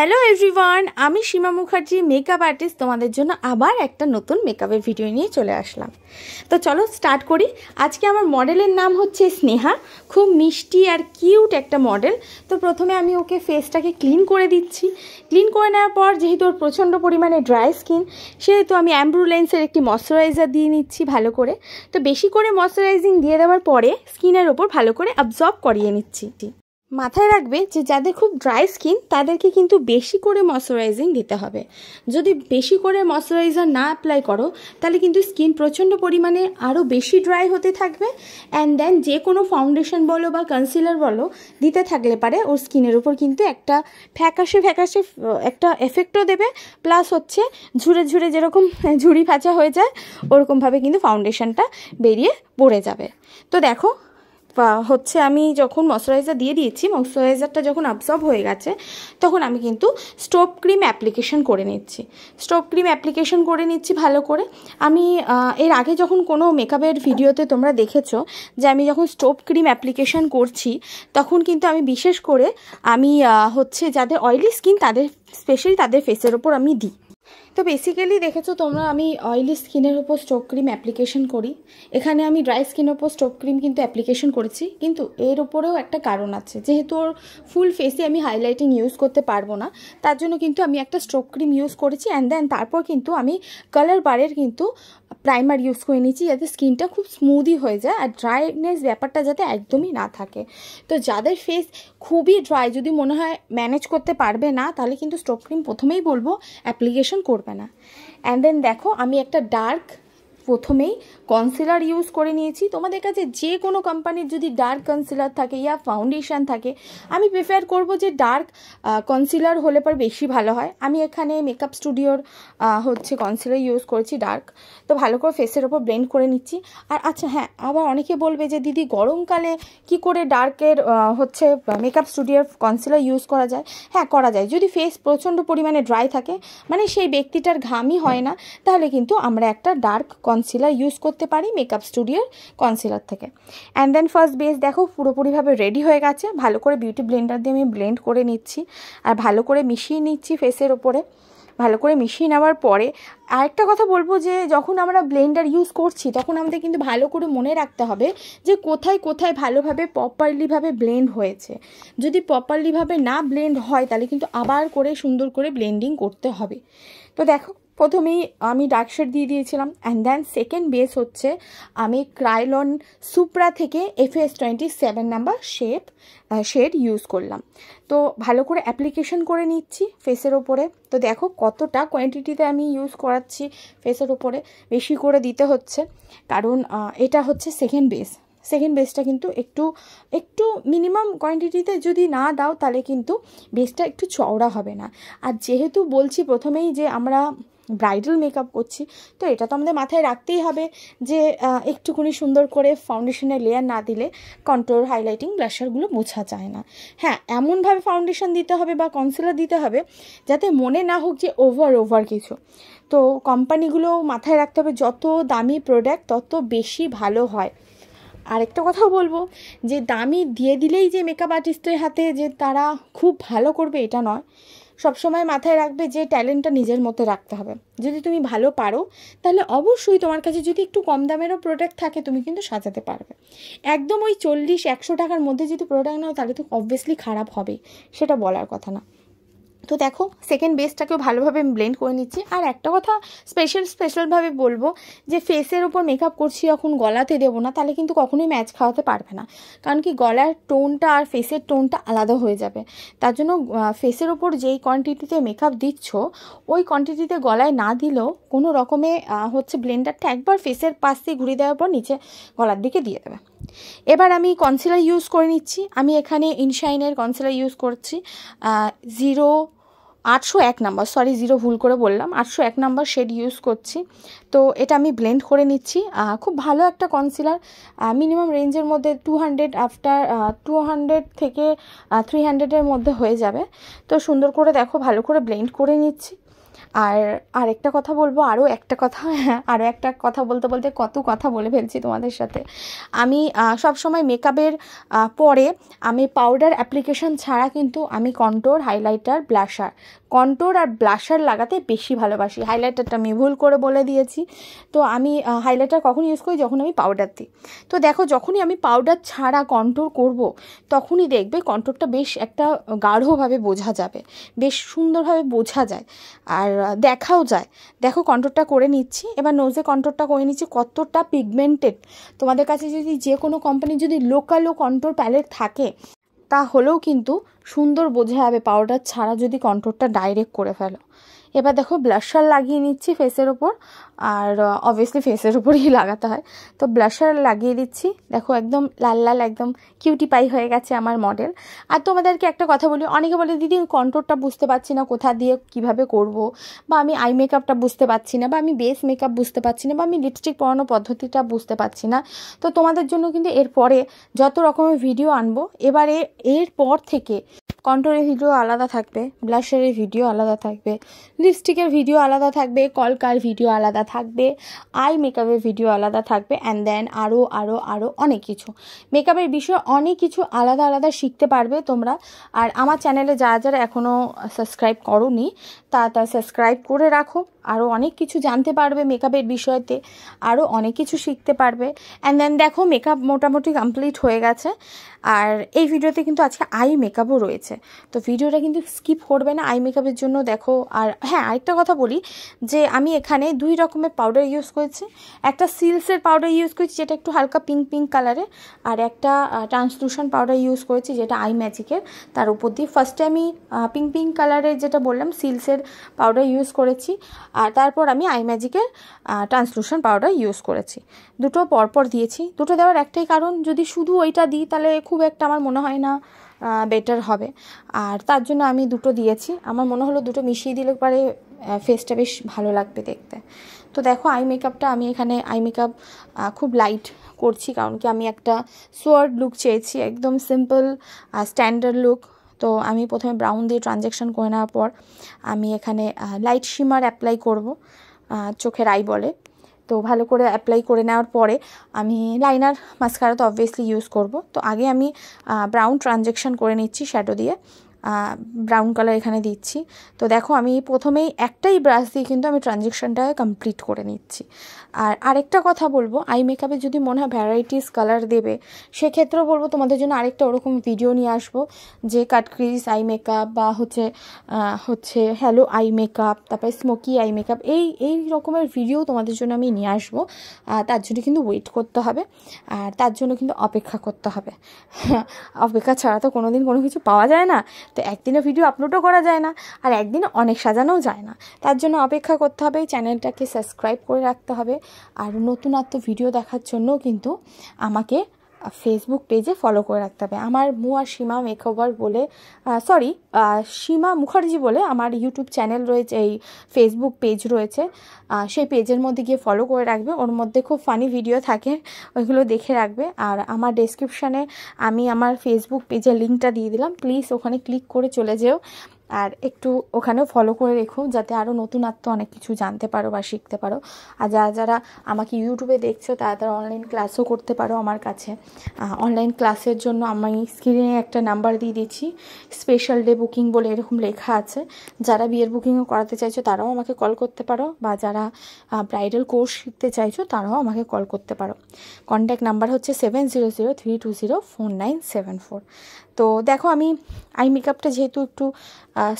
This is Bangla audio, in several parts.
হ্যালো এভরিওয়ান আমি সীমা মুখার্জি মেকআপ আর্টিস্ট তোমাদের জন্য আবার একটা নতুন মেকআপের ভিডিও নিয়ে চলে আসলাম তো চলো স্টার্ট করি আজকে আমার মডেলের নাম হচ্ছে স্নেহা খুব মিষ্টি আর কিউট একটা মডেল তো প্রথমে আমি ওকে ফেসটাকে ক্লিন করে দিচ্ছি ক্লিন করে নেওয়ার পর যেহেতু ওর প্রচণ্ড পরিমাণে ড্রাই স্কিন সেহেতু আমি অ্যাম্ব্রুলেন্সের একটি ময়শ্চারাইজার দিয়ে নিচ্ছি ভালো করে তো বেশি করে ময়শ্চারাইজিং দিয়ে দেওয়ার পরে স্কিনের ওপর ভালো করে অ্যাবজর্ব করিয়ে নিচ্ছি মাথায় রাখবে যে যাদের খুব ড্রাই স্কিন তাদেরকে কিন্তু বেশি করে ময়শ্চারাইজিং দিতে হবে যদি বেশি করে ময়শ্চারাইজার না অ্যাপ্লাই করো তাহলে কিন্তু স্কিন প্রচণ্ড পরিমাণে আরও বেশি ড্রাই হতে থাকবে অ্যান্ড দেন যে কোনো ফাউন্ডেশন বলো বা কনসিলার বলো দিতে থাকলে পারে ওর স্কিনের উপর কিন্তু একটা ফ্যাকাশে ফ্যাকাশে একটা এফেক্টও দেবে প্লাস হচ্ছে ঝুড়ে ঝুড়ে যেরকম ঝুড়ি ফাঁচা হয়ে যায় ওরকমভাবে কিন্তু ফাউন্ডেশনটা বেরিয়ে পড়ে যাবে তো দেখো হচ্ছে আমি যখন ময়শ্চারাইজার দিয়ে দিয়েছি ময়শ্চারাইজারটা যখন অবজর্ব হয়ে গেছে তখন আমি কিন্তু স্টোভ ক্রিম অ্যাপ্লিকেশন করে নিচ্ছি স্টোভ ক্রিম অ্যাপ্লিকেশন করে নিচ্ছি ভালো করে আমি এর আগে যখন কোনো মেকআপের ভিডিওতে তোমরা দেখেছ যে আমি যখন স্টোভ ক্রিম অ্যাপ্লিকেশন করছি তখন কিন্তু আমি বিশেষ করে আমি হচ্ছে যাদের অয়েলি স্কিন তাদের স্পেশালি তাদের ফেসের ওপর আমি দিই তো বেসিক্যালি দেখেছো তোমরা আমি অয়েলি স্কিনের উপর স্টোক ক্রিম অ্যাপ্লিকেশন করি এখানে আমি ড্রাই স্কিনের উপর স্টোক ক্রিম কিন্তু অ্যাপ্লিকেশন করেছি কিন্তু এর উপরেও একটা কারণ আছে যেহেতু ওর ফুল ফেসে আমি হাইলাইটিং ইউজ করতে পারবো না তার জন্য কিন্তু আমি একটা স্টোক ক্রিম ইউজ করেছি অ্যান্ড দেন তারপর কিন্তু আমি কালার বারের কিন্তু প্রাইমার ইউজ করে নিয়েছি যাতে স্কিনটা খুব স্মুদি হয়ে যায় আর ড্রাইনেস ব্যাপারটা যাতে একদমই না থাকে তো যাদের ফেস খুবই ড্রাই যদি মনে হয় ম্যানেজ করতে পারবে না তাহলে কিন্তু স্টোক ক্রিম প্রথমেই বলবো অ্যাপ্লিকেশন করবে না অ্যান্ড দেন দেখো আমি একটা ডার্ক প্রথমেই কনসিলার ইউজ করে নিয়েছি তোমাদের কাছে যে কোনো কোম্পানির যদি ডার্ক কনসিলার থাকে ইয়া ফাউন্ডেশন থাকে আমি প্রিফার করব যে ডার্ক কনসিলার হলে পর বেশি ভালো হয় আমি এখানে মেকআপ স্টুডিওর হচ্ছে কনসিলার ইউজ করেছি ডার্ক তো ভালো করে ফেসের ওপর ব্লেন্ড করে নিচ্ছি আর আচ্ছা হ্যাঁ আবার অনেকে বলবে যে দিদি গরমকালে কি করে ডার্কের হচ্ছে মেকআপ স্টুডিওর কনসিলার ইউজ করা যায় হ্যাঁ করা যায় যদি ফেস প্রচণ্ড পরিমাণে ড্রাই থাকে মানে সেই ব্যক্তিটার ঘামই হয় না তাহলে কিন্তু আমরা একটা ডার্ক কন কনসিলার ইউজ করতে পারি মেকআপ স্টুডিওর কনসিলার থেকে অ্যান্ড দেন ফার্স্ট বেস দেখো পুরোপুরিভাবে রেডি হয়ে গেছে ভালো করে বিউটি ব্লেন্ডার দিয়ে আমি ব্লেন্ড করে নিচ্ছি আর ভালো করে মিশিয়ে নিচ্ছি ফেসের ওপরে ভালো করে মিশিয়ে নেওয়ার পরে আরেকটা কথা বলবো যে যখন আমরা ব্লেন্ডার ইউজ করছি তখন আমাদের কিন্তু ভালো করে মনে রাখতে হবে যে কোথায় কোথায় ভালোভাবে প্রপারলিভাবে ব্লেন্ড হয়েছে যদি প্রপারলিভাবে না ব্লেন্ড হয় তাহলে কিন্তু আবার করে সুন্দর করে ব্লেন্ডিং করতে হবে তো দেখো প্রথমেই আমি ডার্ক শেড দিয়ে দিয়েছিলাম অ্যান্ড দেন সেকেন্ড বেস হচ্ছে আমি ক্রাইলন সুপ্রা থেকে FS twenty seven number shape shade use করলাম তো ভালো করে অ্যাপ্লিকেশন করে নিচ্ছি ফেসের ওপরে তো দেখো কতটা কোয়ান্টিটিতে আমি ইউজ করাচ্ছি ফেসের ওপরে বেশি করে দিতে হচ্ছে কারণ এটা হচ্ছে সেকেন্ড বেস সেকেন্ড বেসটা কিন্তু একটু একটু মিনিমাম কোয়ান্টিটিতে যদি না দাও তাহলে কিন্তু বেসটা একটু চওড়া হবে না আর যেহেতু বলছি প্রথমেই যে আমরা ব্রাইডাল মেকআপ করছি তো এটা তো আমাদের মাথায় রাখতেই হবে যে একটুকুনি সুন্দর করে ফাউন্ডেশনের লেয়ার না দিলে কন্ট্রোল হাইলাইটিং ব্লাশারগুলো বোঝা যায় না হ্যাঁ এমনভাবে ফাউন্ডেশন দিতে হবে বা কনসিলার দিতে হবে যাতে মনে না হোক যে ওভার ওভার কিছু তো কোম্পানিগুলো মাথায় রাখতে হবে যত দামি প্রোডাক্ট তত বেশি ভালো হয় আরেকটা কথা বলবো যে দামি দিয়ে দিলেই যে মেকআপ আর্টিস্টের হাতে যে তারা খুব ভালো করবে এটা নয় সবসময় মাথায় রাখবে যে ট্যালেন্টটা নিজের মতো রাখতে হবে যদি তুমি ভালো পারো তাহলে অবশ্যই তোমার কাছে যদি একটু কম দামেরও প্রোডাক্ট থাকে তুমি কিন্তু সাজাতে পারবে একদম ওই চল্লিশ একশো টাকার মধ্যে যদি প্রোডাক্ট নাও তাহলে তো অবভিয়াসলি খারাপ হবে সেটা বলার কথা না তো দেখো সেকেন্ড বেসটাকেও ভালোভাবে ব্লেন্ড করে নিচ্ছি আর একটা কথা স্পেশাল স্পেশালভাবে বলবো যে ফেসের ওপর মেকআপ করছি এখন গলাতে দেবো না তাহলে কিন্তু কখনোই ম্যাচ খাওয়াতে পারবে না কারণ কি গলার টোনটা আর ফেসের টোনটা আলাদা হয়ে যাবে তার জন্য ফেসের ওপর যেই কোয়ান্টিটিতে মেকআপ দিচ্ছ ওই কোয়ান্টিটিতে গলায় না দিলেও কোনো রকমে হচ্ছে ব্লেন্ডারটা একবার ফেসের পাশ দিয়ে ঘুরিয়ে দেওয়ার পর নিচে গলার দিকে দিয়ে দেবে এবার আমি কনসিলার ইউজ করে নিচ্ছি আমি এখানে ইনশাইনের কনসিলার ইউজ করছি জিরো আটশো এক নাম্বার সরি জিরো ভুল করে বললাম আটশো এক নাম্বার শেড ইউজ করছি তো এটা আমি ব্লেন্ড করে নিচ্ছি খুব ভালো একটা কনসিলার মিনিমাম রেঞ্জের মধ্যে two hundred after two hundred থেকে থ্রি হান্ড্রেডের মধ্যে হয়ে যাবে তো সুন্দর করে দেখো ভালো করে ব্লেন্ড করে নিচ্ছি আর আরেকটা কথা বলবো আরও একটা কথা আরও একটা কথা বলতে বলতে কত কথা বলে ফেলছি তোমাদের সাথে আমি সব সময় মেকআপের পরে আমি পাউডার অ্যাপ্লিকেশন ছাড়া কিন্তু আমি কন্টোর হাইলাইটার ব্লাশার কন্টোর আর ব্লাশার লাগাতে বেশি ভালোবাসি হাইলাইটারটা আমি ভুল করে বলে দিয়েছি তো আমি হাইলাইটার কখন ইউজ করি যখন আমি পাউডার দিই তো দেখো যখনই আমি পাউডার ছাড়া কন্টোর করব তখনই দেখবে কন্টোরটা বেশ একটা গাঢ়ভাবে বোঝা যাবে বেশ সুন্দরভাবে বোঝা যায় আর দেখাও যায় দেখো কন্ট্রোলটা করে নিচ্ছি এবার নোজে কন্ট্রোলটা করে নিচ্ছি কতটা পিগমেন্টেড তোমাদের কাছে যদি যে কোনো কোম্পানির যদি লোকালও কন্ট্রোল প্যালেট থাকে তা হলেও কিন্তু সুন্দর বোঝা যাবে পাউডার ছাড়া যদি কন্ট্রোলটা ডাইরেক্ট করে ফেলো এবার দেখো ব্লাশার লাগিয়ে নিচ্ছি ফেসের ওপর আর অবভিয়াসলি ফেসের উপরই লাগাতে হয় তো ব্লাশার লাগিয়ে দিচ্ছি দেখো একদম লাল লাল একদম কিউটি পাই হয়ে গেছে আমার মডেল আর তোমাদেরকে একটা কথা বলি অনেকে বলে দিদি কন্ট্রোলটা বুঝতে পারছি না কোথা দিয়ে কিভাবে করব বা আমি আই মেকআপটা বুঝতে পারছি না বা আমি বেস মেকআপ বুঝতে পারছি না বা আমি লিপস্টিক পরানো পদ্ধতিটা বুঝতে পারছি না তো তোমাদের জন্য কিন্তু এরপরে যত রকমের ভিডিও আনবো এবারে এরপর থেকে কন্ট্রোলের ভিডিও আলাদা থাকবে ব্লাশারের ভিডিও আলাদা থাকবে লিপস্টিকের ভিডিও আলাদা থাকবে কলকার ভিডিও আলাদা থাকবে আই মেকআপের ভিডিও আলাদা থাকবে অ্যান্ড দেন আরও আরও আরও অনেক কিছু মেকআপের বিষয়ে অনেক কিছু আলাদা আলাদা শিখতে পারবে তোমরা আর আমার চ্যানেলে যারা যারা এখনও সাবস্ক্রাইব করো নি তা তা সাবস্ক্রাইব করে রাখো আরও অনেক কিছু জানতে পারবে মেকআপের বিষয়তে আরও অনেক কিছু শিখতে পারবে অ্যান্ড দেন দেখো মেকআপ মোটামুটি কমপ্লিট হয়ে গেছে আর এই ভিডিওতে কিন্তু আজকে আই মেকআপও রয়েছে তো ভিডিওটা কিন্তু স্কিপ করবে না আই মেকআপের জন্য দেখো আর হ্যাঁ আরেকটা কথা বলি যে আমি এখানে দুই রকমের পাউডার ইউজ করেছি একটা সিলসের পাউডার ইউজ করেছি যেটা একটু হালকা পিঙ্ক পিঙ্ক কালারের আর একটা ট্রান্সলুশন পাউডার ইউজ করেছি যেটা আই ম্যাজিকের তার উপর দিয়ে ফার্স্টে আমি পিঙ্ক পিঙ্ক কালারের যেটা বললাম সিলসের পাউডার ইউজ করেছি আর তারপর আমি আই ম্যাজিকের ট্রান্সলুশন পাউডার ইউজ করেছি দুটো পরপর দিয়েছি দুটো দেওয়ার একটাই কারণ যদি শুধু ওইটা দিই তাহলে খুব একটা আমার মনে হয় না বেটার হবে আর তার জন্য আমি দুটো দিয়েছি আমার মনে হলো দুটো মিশিয়ে দিলে পরে ফেসটা বেশ ভালো লাগবে দেখতে তো দেখো আই মেকআপটা আমি এখানে আই মেকআপ খুব লাইট করছি কারণ কি আমি একটা সোয়ার্ড লুক চেয়েছি একদম সিম্পল স্ট্যান্ডার্ড লুক তো আমি প্রথমে ব্রাউন দিয়ে ট্রানজ্যাকশান করে নেওয়ার পর আমি এখানে লাইট শিমার অ্যাপ্লাই করব চোখের আই বলে তো ভালো করে অ্যাপ্লাই করে নেওয়ার পরে আমি লাইনার মাস্কারা তো অবভিয়াসলি ইউজ করব তো আগে আমি ব্রাউন ট্রানজ্যাকশান করে নিচ্ছি শ্যাডো দিয়ে ব্রাউন কালার এখানে দিচ্ছি তো দেখো আমি প্রথমেই একটাই ব্রাশ দিয়ে কিন্তু আমি ট্রানজেকশানটা কমপ্লিট করে নিচ্ছি আর আরেকটা কথা বলবো আই মেকআপে যদি মনে হয় ভ্যারাইটিস কালার দেবে সেক্ষেত্রেও বলবো তোমাদের জন্য আরেকটা ওরকম ভিডিও নিয়ে আসবো যে ক্রিজ আই মেকআপ বা হচ্ছে হচ্ছে হ্যালো আই মেকআপ তারপরে স্মোকি আই মেকআপ এই এই রকমের ভিডিও তোমাদের জন্য আমি নিয়ে আসবো তার জন্য কিন্তু ওয়েট করতে হবে আর তার জন্য কিন্তু অপেক্ষা করতে হবে অপেক্ষা ছাড়া তো কোনো দিন কোনো কিছু পাওয়া যায় না তো একদিনে ভিডিও আপলোডও করা যায় না আর একদিনে অনেক সাজানোও যায় না তার জন্য অপেক্ষা করতে হবে চ্যানেলটাকে সাবস্ক্রাইব করে রাখতে হবে আর নতুনত্ব ভিডিও দেখার জন্যও কিন্তু আমাকে ফেসবুক পেজে ফলো করে রাখতে হবে আমার মু আর সীমা মেকওভার বলে সরি সীমা মুখার্জি বলে আমার ইউটিউব চ্যানেল রয়েছে এই ফেসবুক পেজ রয়েছে সেই পেজের মধ্যে গিয়ে ফলো করে রাখবে ওর মধ্যে খুব ফানি ভিডিও থাকে ওইগুলো দেখে রাখবে আর আমার ডেসক্রিপশানে আমি আমার ফেসবুক পেজের লিঙ্কটা দিয়ে দিলাম প্লিজ ওখানে ক্লিক করে চলে যেও আর একটু ওখানেও ফলো করে রেখো যাতে আরও নতুনত্ব অনেক কিছু জানতে পারো বা শিখতে পারো আর যারা যারা আমাকে ইউটিউবে দেখছো তারা তারা অনলাইন ক্লাসও করতে পারো আমার কাছে অনলাইন ক্লাসের জন্য আমি স্ক্রিনে একটা নাম্বার দিয়ে দিচ্ছি স্পেশাল ডে বুকিং বলে এরকম লেখা আছে যারা বিয়ের বুকিংও করাতে চাইছো তারাও আমাকে কল করতে পারো বা যারা ব্রাইডাল কোর্স শিখতে চাইছো তারাও আমাকে কল করতে পারো কন্ট্যাক্ট নাম্বার হচ্ছে seven zero zero three two zero four nine seven four তো দেখো আমি আই মেকআপটা যেহেতু একটু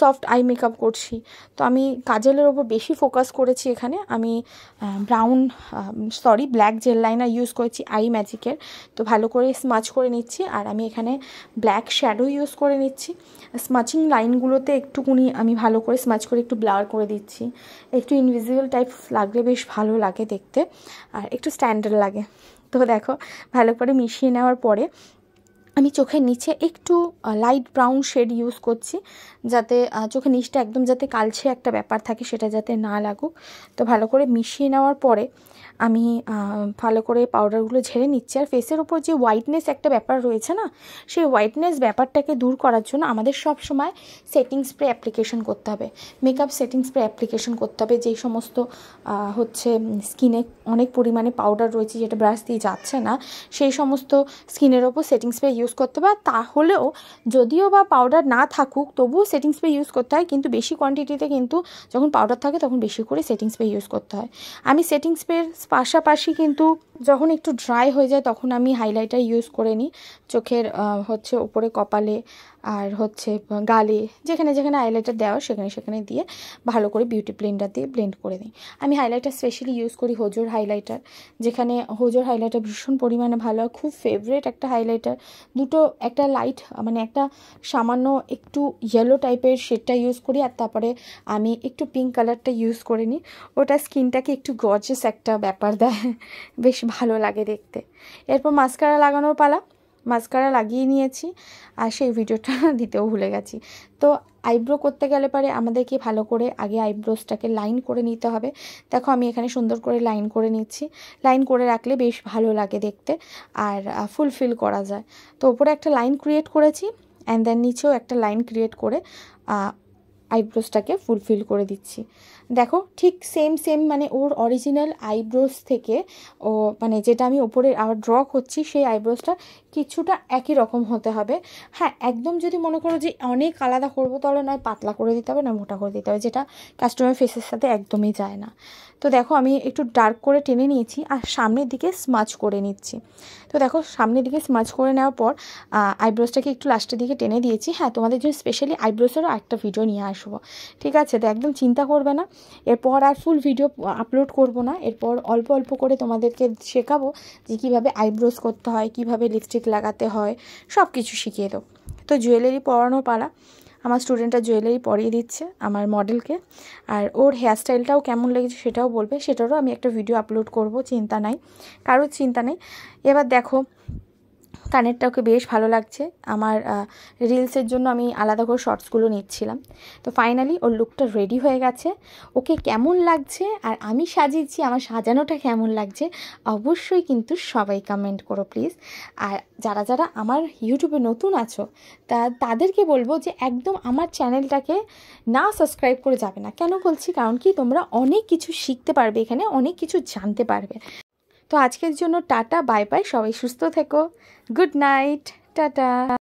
সফট আই মেকআপ করছি তো আমি কাজলের ওপর বেশি ফোকাস করেছি এখানে আমি brown sorry black gel liner use করেছি আই ম্যাজিকের তো ভালো করে স্মাচ করে নিচ্ছি আর আমি এখানে ব্ল্যাক শ্যাডো ইউজ করে নিচ্ছি স্মাচিং লাইনগুলোতে একটুকুনি আমি ভালো করে স্মাচ করে একটু ব্লার করে দিচ্ছি একটু ইনভিজিবল টাইপ লাগলে বেশ ভালো লাগে দেখতে আর একটু স্ট্যান্ডার্ড লাগে তো দেখো ভালো করে মিশিয়ে নেওয়ার পরে আমি চোখের নিচে একটু লাইট ব্রাউন শেড ইউজ করছি যাতে চোখের নিচটা একদম যাতে কালছে একটা ব্যাপার থাকে সেটা যাতে না লাগুক তো ভালো করে মিশিয়ে নেওয়ার পরে আমি ভালো করে পাউডারগুলো ঝেড়ে নিচ্ছি আর ফেসের ওপর যে হোয়াইটনেস একটা ব্যাপার রয়েছে না সেই হোয়াইটনেস ব্যাপারটাকে দূর করার জন্য আমাদের সব সময় সেটিং স্প্রে অ্যাপ্লিকেশন করতে হবে মেকআপ সেটিং স্প্রে অ্যাপ্লিকেশন করতে হবে যেই সমস্ত হচ্ছে স্কিনে অনেক পরিমাণে পাউডার রয়েছে যেটা ব্রাশ দিয়ে যাচ্ছে না সেই সমস্ত স্কিনের ওপর সেটিং স্প্রে ইউজ করতে হবে তাহলেও যদিও বা পাউডার না থাকুক তবুও সেটিং স্প্রে ইউজ করতে হয় কিন্তু বেশি কোয়ান্টিটিতে কিন্তু যখন পাউডার থাকে তখন বেশি করে সেটিং স্প্রে ইউজ করতে হয় আমি সেটিং স্প্রের পাশাপাশি কিন্তু যখন একটু ড্রাই হয়ে যায় তখন আমি হাইলাইটার ইউজ করে নিই চোখের হচ্ছে ওপরে কপালে আর হচ্ছে গালে যেখানে যেখানে হাইলাইটার দেওয়া সেখানে সেখানে দিয়ে ভালো করে বিউটি ব্লেন্ডার দিয়ে ব্লেন্ড করে দিই আমি হাইলাইটার স্পেশালি ইউজ করি হোজোর হাইলাইটার যেখানে হোজোর হাইলাইটার ভীষণ পরিমাণে ভালো হয় খুব ফেভারেট একটা হাইলাইটার দুটো একটা লাইট মানে একটা সামান্য একটু ইয়েলো টাইপের শেডটা ইউজ করি আর তারপরে আমি একটু পিঙ্ক কালারটা ইউজ করে নিই ওটা স্কিনটাকে একটু গর্জেস একটা ব্যাপার দেয় বেশ ভালো লাগে দেখতে এরপর মাস্কারা লাগানোর পালা মাস্কারা লাগিয়ে নিয়েছি আর সেই ভিডিওটা দিতেও ভুলে গেছি তো আইব্রো করতে গেলে পারে আমাদেরকে ভালো করে আগে আইব্রোসটাকে লাইন করে নিতে হবে দেখো আমি এখানে সুন্দর করে লাইন করে নিচ্ছি লাইন করে রাখলে বেশ ভালো লাগে দেখতে আর ফুলফিল করা যায় তো ওপরে একটা লাইন ক্রিয়েট করেছি অ্যান্ড দেন নিচেও একটা লাইন ক্রিয়েট করে আইব্রোসটাকে ফুলফিল করে দিচ্ছি দেখো ঠিক সেম সেম মানে ওর অরিজিনাল আইব্রোস থেকে ও মানে যেটা আমি ওপরে আবার ড্র করছি সেই আইব্রোসটা কিছুটা একই রকম হতে হবে হ্যাঁ একদম যদি মনে করো যে অনেক আলাদা করবো তাহলে নয় পাতলা করে দিতে হবে না মোটা করে দিতে হবে যেটা কাস্টমার ফেসের সাথে একদমই যায় না তো দেখো আমি একটু ডার্ক করে টেনে নিয়েছি আর সামনের দিকে স্মাচ করে নিচ্ছি তো দেখো সামনের দিকে স্মাচ করে নেওয়ার পর আইব্রোসটাকে একটু লাস্টের দিকে টেনে দিয়েছি হ্যাঁ তোমাদের জন্য স্পেশালি আইব্রোসেরও একটা ভিডিও নিয়ে আস বসবো ঠিক আছে তো একদম চিন্তা করবে না এরপর আর ফুল ভিডিও আপলোড করব না এরপর অল্প অল্প করে তোমাদেরকে শেখাবো যে কীভাবে আইব্রোজ করতে হয় কিভাবে লিপস্টিক লাগাতে হয় সব কিছু শিখিয়ে দেবো তো জুয়েলারি পরানো পারা আমার স্টুডেন্টরা জুয়েলারি পরিয়ে দিচ্ছে আমার মডেলকে আর ওর হেয়ারস্টাইলটাও কেমন লেগেছে সেটাও বলবে সেটারও আমি একটা ভিডিও আপলোড করব চিন্তা নাই কারোর চিন্তা নেই এবার দেখো কানেরটা ওকে বেশ ভালো লাগছে আমার রিলসের জন্য আমি আলাদা করে শর্টসগুলো নিচ্ছিলাম তো ফাইনালি ওর লুকটা রেডি হয়ে গেছে ওকে কেমন লাগছে আর আমি সাজিয়েছি আমার সাজানোটা কেমন লাগছে অবশ্যই কিন্তু সবাই কমেন্ট করো প্লিজ আর যারা যারা আমার ইউটিউবে নতুন আছো তা তাদেরকে বলবো যে একদম আমার চ্যানেলটাকে না সাবস্ক্রাইব করে যাবে না কেন বলছি কারণ কি তোমরা অনেক কিছু শিখতে পারবে এখানে অনেক কিছু জানতে পারবে তো আজকের জন্য টাটা বাই বাই সবাই সুস্থ থেকো গুড নাইট টাটা